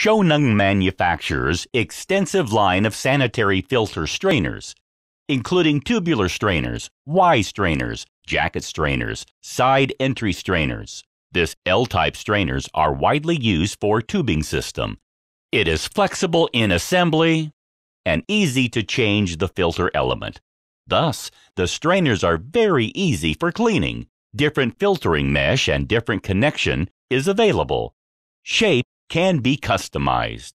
Shonung manufactures extensive line of sanitary filter strainers, including tubular strainers, Y strainers, jacket strainers, side entry strainers. This L-type strainers are widely used for tubing system. It is flexible in assembly and easy to change the filter element. Thus, the strainers are very easy for cleaning. Different filtering mesh and different connection is available. Shape can be customized.